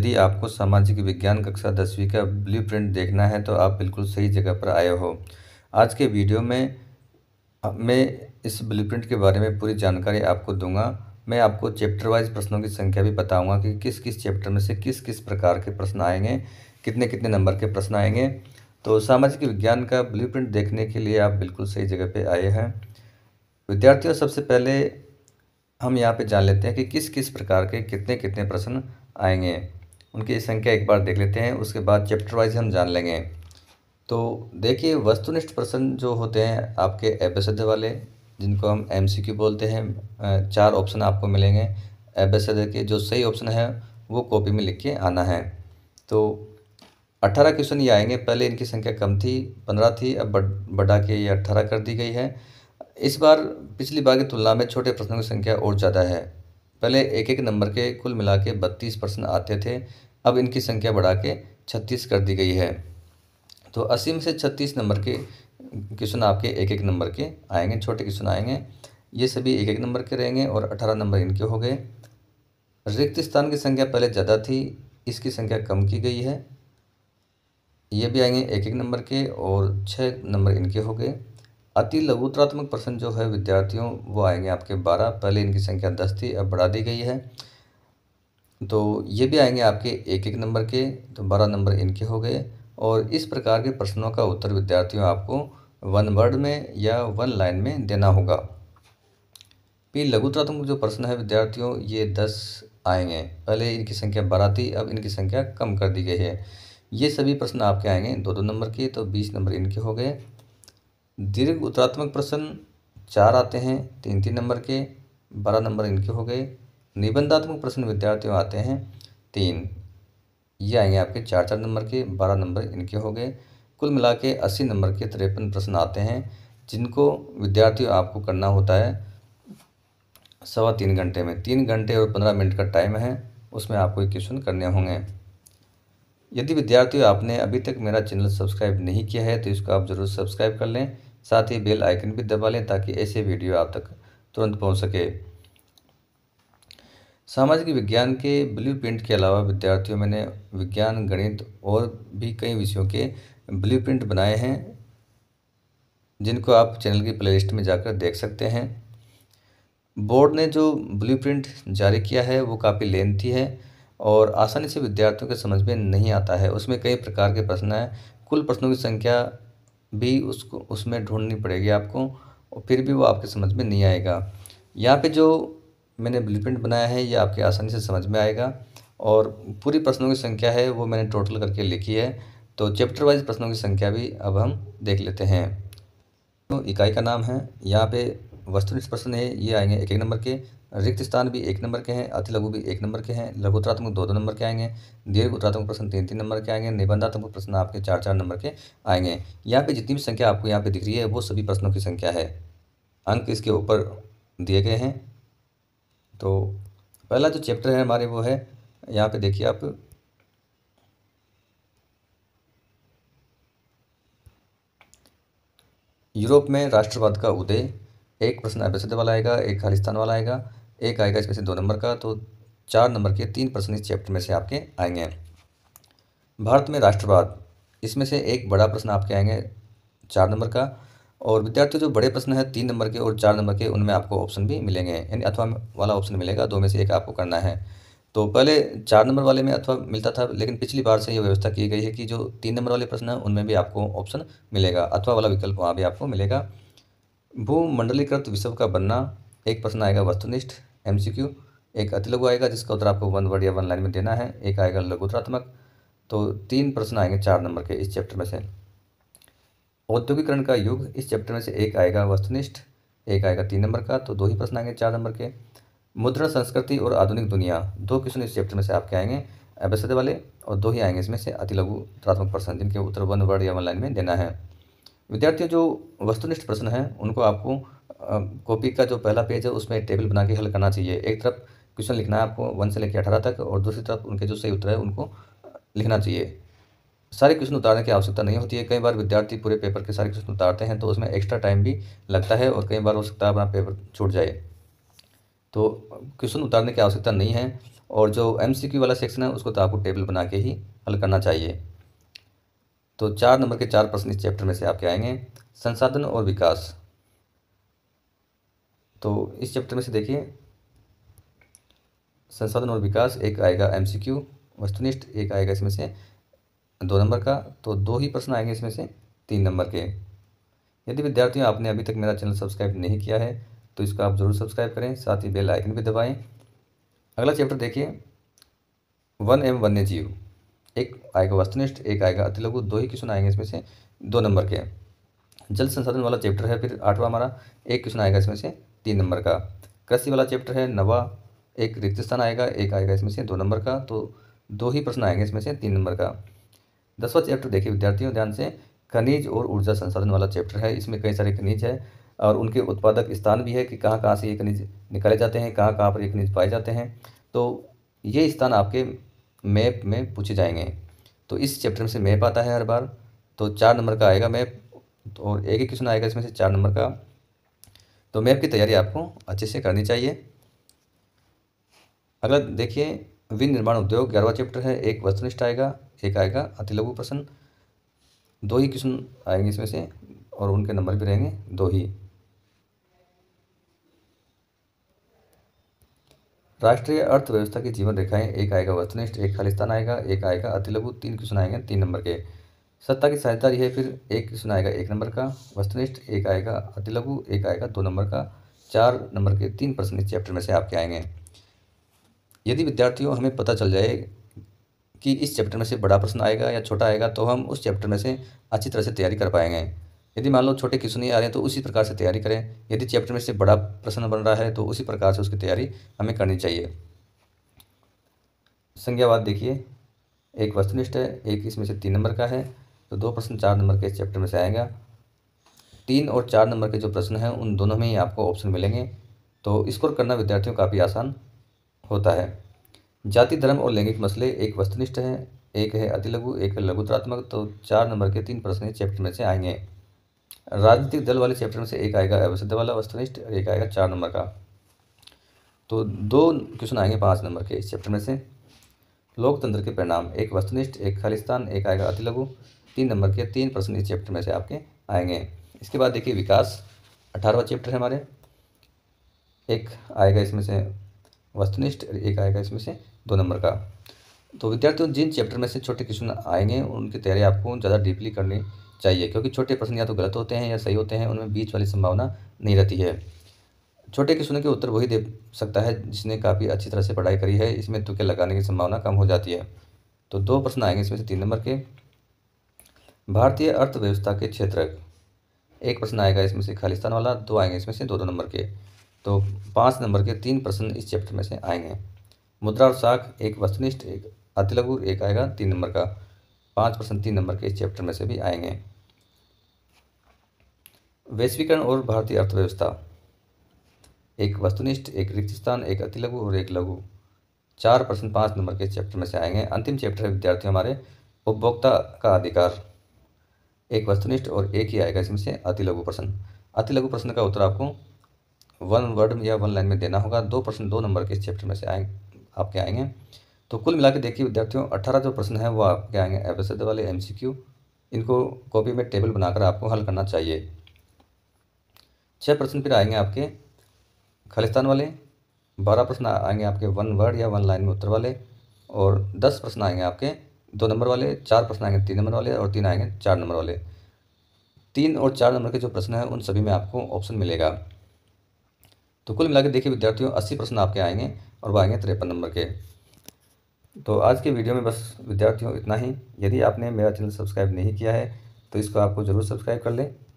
यदि आपको सामाजिक विज्ञान कक्षा दसवीं का ब्लूप्रिंट देखना है तो आप बिल्कुल सही जगह पर आए हो आज के वीडियो में मैं इस ब्लूप्रिंट के बारे में पूरी जानकारी आपको दूंगा मैं आपको चैप्टर वाइज प्रश्नों की संख्या भी बताऊंगा कि किस किस चैप्टर में से किस किस प्रकार के प्रश्न आएंगे कितने कितने नंबर के प्रश्न आएंगे तो सामाजिक विज्ञान का प्रिंट देखने के लिए आप बिल्कुल सही जगह पर आए हैं विद्यार्थियों सबसे पहले हम यहाँ पर जान लेते हैं कि किस किस प्रकार के कितने कितने प्रश्न आएंगे उनकी संख्या एक बार देख लेते हैं उसके बाद चैप्टर वाइज हम जान लेंगे तो देखिए वस्तुनिष्ठ प्रश्न जो होते हैं आपके एबसद वाले जिनको हम एम बोलते हैं चार ऑप्शन आपको मिलेंगे एबसद के जो सही ऑप्शन है वो कॉपी में लिख के आना है तो अट्ठारह क्वेश्चन ये आएंगे पहले इनकी संख्या कम थी पंद्रह थी अब बढ़ बढ़ा के ये अट्ठारह कर दी गई है इस बार पिछली बार की तुलना में छोटे प्रश्नों की संख्या और ज़्यादा है पहले एक एक नंबर के कुल मिला के बत्तीस प्रश्न आते थे अब इनकी संख्या बढ़ा के छत्तीस कर दी गई है तो अस्सी में से छत्तीस नंबर के क्वेश्चन आपके एक एक नंबर के आएंगे छोटे क्वेश्चन आएंगे ये सभी एक एक नंबर के रहेंगे और अठारह नंबर इनके हो गए रिक्त स्थान की संख्या पहले ज़्यादा थी इसकी संख्या कम की गई है ये भी आएंगे एक एक नंबर के और छः नंबर इनके हो गए अति लघुतरात्मक प्रश्न जो है विद्यार्थियों वो आएंगे आपके बारह पहले इनकी संख्या दस थी अब बढ़ा दी गई है तो ये भी आएंगे आपके एक एक नंबर के तो बारह नंबर इनके हो गए और इस प्रकार के प्रश्नों का उत्तर विद्यार्थियों आपको वन वर्ड में या वन लाइन में देना होगा फिर लघुतरात्मक जो प्रश्न है विद्यार्थियों ये दस आएंगे पहले इनकी संख्या बारह थी अब इनकी संख्या कम कर दी गई है ये सभी प्रश्न आपके आएंगे दो दो नंबर के तो बीस नंबर इनके हो गए दीर्घ उत्तरात्मक प्रश्न चार आते हैं तीन तीन नंबर के बारह नंबर इनके हो गए निबंधात्मक प्रश्न विद्यार्थियों आते हैं तीन ये आएंगे आपके चार चार नंबर के बारह नंबर इनके हो गए कुल मिला के अस्सी नंबर के तिरपन प्रश्न आते हैं जिनको विद्यार्थियों आपको करना होता है सवा तीन घंटे में तीन घंटे और पंद्रह मिनट का टाइम है उसमें आपको ये क्वेश्चन करने होंगे यदि विद्यार्थियों आपने अभी तक मेरा चैनल सब्सक्राइब नहीं किया है तो इसको आप ज़रूर सब्सक्राइब कर लें साथ ही बेल आइकन भी दबा लें ताकि ऐसे वीडियो आप तक तुरंत पहुंच सके सामाजिक विज्ञान के ब्लू प्रिंट के अलावा विद्यार्थियों मैंने विज्ञान गणित और भी कई विषयों के ब्लू प्रिंट बनाए हैं जिनको आप चैनल की प्ले में जाकर देख सकते हैं बोर्ड ने जो ब्लू प्रिंट जारी किया है वो काफ़ी लेंथी है और आसानी से विद्यार्थियों के समझ में नहीं आता है उसमें कई प्रकार के प्रश्न हैं कुल प्रश्नों की संख्या भी उसको उसमें ढूंढनी पड़ेगी आपको और फिर भी वो आपके समझ में नहीं आएगा यहाँ पे जो मैंने प्रिंट बनाया है ये आपके आसानी से समझ में आएगा और पूरी प्रश्नों की संख्या है वो मैंने टोटल करके लिखी है तो चैप्टर वाइज प्रश्नों की संख्या भी अब हम देख लेते हैं तो इकाई का नाम है यहाँ पे वस्तुनिष्ठ प्रश्न है ये आएंगे एक एक नंबर के रिक्त स्थान भी एक नंबर के हैं अति लघु भी एक नंबर के हैं लघुतरात्मक दो दो नंबर के आएंगे दीर्घ उत्तरात्मक प्रश्न तीन तीन नंबर के आएंगे निबंधात्मक प्रश्न आपके चार चार नंबर के आएंगे यहाँ पे जितनी भी संख्या आपको यहाँ पे दिख रही है वो सभी प्रश्नों की संख्या है अंक इसके ऊपर दिए गए हैं तो पहला जो चैप्टर है हमारे वो है यहाँ पे देखिए आप यूरोप में राष्ट्रवाद का उदय एक प्रश्न अपेक्षित वाला आएगा एक खालिस्तान वाला आएगा एक आएगा इसमें से दो नंबर का तो चार नंबर के तीन प्रश्न इस चैप्टर में से आपके आएंगे भारत में राष्ट्रवाद इसमें से एक बड़ा प्रश्न आपके आएंगे चार नंबर का और विद्यार्थियों जो बड़े प्रश्न हैं तीन नंबर के और चार नंबर के उनमें आपको ऑप्शन भी मिलेंगे यानी अथवा वाला ऑप्शन मिलेगा दो में से एक आपको करना है तो पहले चार नंबर वाले में अथवा मिलता था लेकिन पिछली बार से ये व्यवस्था की गई है कि जो तीन नंबर वाले प्रश्न हैं उनमें भी आपको ऑप्शन मिलेगा अथवा वाला विकल्प वहाँ भी आपको मिलेगा भूमंडलीकृत विश्व का बनना एक प्रश्न आएगा वस्तुनिष्ठ एम एक अति लघु आएगा जिसका उत्तर आपको वन वर्ड या वन लाइन में देना है एक आएगा उत्तरात्मक तो तीन प्रश्न आएंगे चार नंबर के इस चैप्टर में से औद्योगिकरण का युग इस चैप्टर में से एक आएगा वस्तुनिष्ठ एक आएगा तीन नंबर का तो दो ही प्रश्न आएंगे चार नंबर के मुद्रा संस्कृति और आधुनिक दुनिया दो क्वेश्चन इस चैप्टर में से आपके आएंगे एबसद वाले और दो ही आएंगे इसमें से अति लघु उत्तरात्मक प्रश्न जिनके उत्तर वन वर्ड या वन लाइन में देना है विद्यार्थियों जो वस्तुनिष्ठ प्रश्न हैं उनको आपको कॉपी का जो पहला पेज है उसमें टेबल बना के हल करना चाहिए एक तरफ क्वेश्चन लिखना है आपको वन से लेकर अठारह तक और दूसरी तरफ उनके जो सही उत्तर है उनको लिखना चाहिए सारे क्वेश्चन उतारने की आवश्यकता नहीं होती है कई बार विद्यार्थी पूरे पेपर के सारे क्वेश्चन उतारते हैं तो उसमें एक्स्ट्रा टाइम भी लगता है और कई बार हो सकता है अपना पेपर छूट जाए तो क्वेश्चन उतारने की आवश्यकता नहीं है और जो एम वाला सेक्शन है उसको तो आपको टेबल बना के ही हल करना चाहिए तो चार नंबर के चार प्रश्न इस चैप्टर में से आपके आएंगे संसाधन और विकास तो इस चैप्टर में से देखिए संसाधन और विकास एक आएगा एमसीक्यू वस्तुनिष्ठ एक आएगा इसमें से दो नंबर का तो दो ही प्रश्न आएंगे इसमें से तीन नंबर के यदि विद्यार्थियों आपने अभी तक मेरा चैनल सब्सक्राइब नहीं किया है तो इसको आप ज़रूर सब्सक्राइब करें साथ ही बेल आइकन भी दबाएं अगला चैप्टर देखिए वन एम वन्य जीव एक आएगा वस्तुनिष्ठ एक आएगा अति लघु दो ही क्वेश्चन आएंगे इसमें से दो नंबर के जल संसाधन वाला चैप्टर है फिर आठवां हमारा एक क्वेश्चन आएगा इसमें से तीन नंबर का कृषि वाला चैप्टर है नवा एक रिक्त स्थान आएगा एक आएगा इसमें से दो नंबर का तो दो ही प्रश्न आएंगे इसमें से तीन नंबर का दसवां चैप्टर देखिए विद्यार्थियों ध्यान से खनिज और ऊर्जा संसाधन वाला चैप्टर है इसमें कई सारे खनिज है और उनके उत्पादक स्थान भी है कि कहाँ कहाँ से ये खनिज निकाले जाते हैं कहाँ कहाँ पर ये खनिज पाए जाते हैं तो ये स्थान आपके मैप में पूछे जाएंगे तो इस चैप्टर में से मैप आता है हर बार तो चार नंबर का आएगा मैप और एक ही क्वेश्चन आएगा इसमें से चार नंबर का तो मैप की तैयारी आपको अच्छे से करनी चाहिए अगला देखिए विनिर्माण उद्योग ग्यारहवा चैप्टर है एक वस्तुनिष्ठ आएगा एक आएगा अति लघु प्रश्न दो ही क्वेश्चन आएंगे इसमें से और उनके नंबर भी रहेंगे दो ही राष्ट्रीय अर्थव्यवस्था की जीवन रेखाएं एक आएगा वस्तुनिष्ठ एक खालिस्तान आएगा एक आएगा अति लघु तीन क्वेश्चन आएंगे तीन नंबर के सत्ता की सहायता है फिर एक क्वेश्चन आएगा एक नंबर का वस्तुनिष्ठ एक आएगा अति लघु एक आएगा दो नंबर का चार नंबर के तीन प्रश्न इस चैप्टर में से आपके आएंगे यदि विद्यार्थियों हमें पता चल जाए कि इस चैप्टर में से बड़ा प्रश्न आएगा या छोटा आएगा तो हम उस चैप्टर में से अच्छी तरह से तैयारी कर पाएंगे यदि मान लो छोटे क्वेश्चन ही आ रहे हैं तो उसी प्रकार से तैयारी करें यदि चैप्टर में से बड़ा प्रश्न बन रहा है तो उसी प्रकार से उसकी तैयारी हमें करनी चाहिए संज्ञावाद देखिए एक वस्तुनिष्ठ है एक इसमें से तीन नंबर का है तो दो प्रश्न चार नंबर के इस चैप्टर में से आएगा तीन और चार नंबर के जो प्रश्न हैं उन दोनों में ही आपको ऑप्शन मिलेंगे तो स्कोर करना विद्यार्थियों काफ़ी आसान होता है जाति धर्म और लैंगिक मसले एक वस्तुनिष्ठ है एक है अति लघु एक है लघुतरात्मक तो चार नंबर के तीन प्रश्न इस चैप्टर में से आएंगे राजनीतिक दल वाले चैप्टर में से एक आएगा अवसिद्ध वाला वस्तुनिष्ठ और एक आएगा चार नंबर का तो दो क्वेश्चन आएंगे पाँच नंबर के इस चैप्टर में से लोकतंत्र के परिणाम एक वस्तुनिष्ठ एक खालिस्तान एक आएगा अति लघु तीन नंबर के तीन प्रश्न इस चैप्टर में से आपके आएंगे इसके बाद देखिए विकास अठारहवा चैप्टर है हमारे एक आएगा इसमें से वस्तुनिष्ठ और एक आएगा इसमें से दो नंबर का तो विद्यार्थियों जिन चैप्टर में से छोटे क्वेश्चन आएंगे उनकी तैयारी आपको ज़्यादा डीपली करनी चाहिए क्योंकि छोटे प्रश्न या तो गलत होते हैं या सही होते हैं उनमें बीच वाली संभावना नहीं रहती है छोटे क्वेश्चनों के उत्तर वही दे सकता है जिसने काफ़ी अच्छी तरह से पढ़ाई करी है इसमें तुके लगाने की संभावना कम हो जाती है तो दो प्रश्न आएंगे इसमें से तीन नंबर के भारतीय अर्थव्यवस्था के क्षेत्र एक प्रश्न आएगा इसमें से खालिस्तान वाला दो आएंगे इसमें से दो दो नंबर के तो पाँच नंबर के तीन प्रश्न इस चैप्टर में से आएंगे मुद्रा और साख एक वस्तुनिष्ठ एक अतिलघु एक आएगा तीन नंबर का पाँच प्रश्न तीन नंबर के इस चैप्टर में से भी आएंगे वैश्वीकरण और भारतीय अर्थव्यवस्था एक वस्तुनिष्ठ एक रिक्त स्थान एक अति लघु और एक लघु चार प्रश्न पाँच नंबर के चैप्टर में से आएंगे अंतिम चैप्टर है विद्यार्थी हमारे उपभोक्ता का अधिकार एक वस्तुनिष्ठ और एक ही आएगा इसमें से अति लघु प्रश्न अति लघु प्रश्न का उत्तर आपको वन वर्ड या वन लाइन में देना होगा दो प्रश्न दो नंबर के इस चैप्टर में से आए आपके आएंगे तो कुल मिला के देखिए विद्यार्थियों अट्ठारह जो प्रश्न हैं वो आपके आएंगे एफ वाले एम इनको कॉपी में टेबल बनाकर आपको हल करना चाहिए छः प्रश्न फिर आएंगे आपके खालिस्तान वाले बारह प्रश्न आएंगे आपके वन वर्ड या वन लाइन में उत्तर वाले और दस प्रश्न आएंगे आपके दो नंबर वाले चार प्रश्न आएंगे तीन नंबर वाले और तीन आएंगे चार नंबर वाले तीन और चार नंबर के जो प्रश्न हैं उन सभी में आपको ऑप्शन मिलेगा तो कुल मिला देखिए विद्यार्थियों अस्सी प्रश्न आपके आएंगे और वह आएंगे तिरपन नंबर के तो आज के वीडियो में बस विद्यार्थियों इतना ही यदि आपने मेरा चैनल सब्सक्राइब नहीं किया है तो इसको आपको ज़रूर सब्सक्राइब कर लें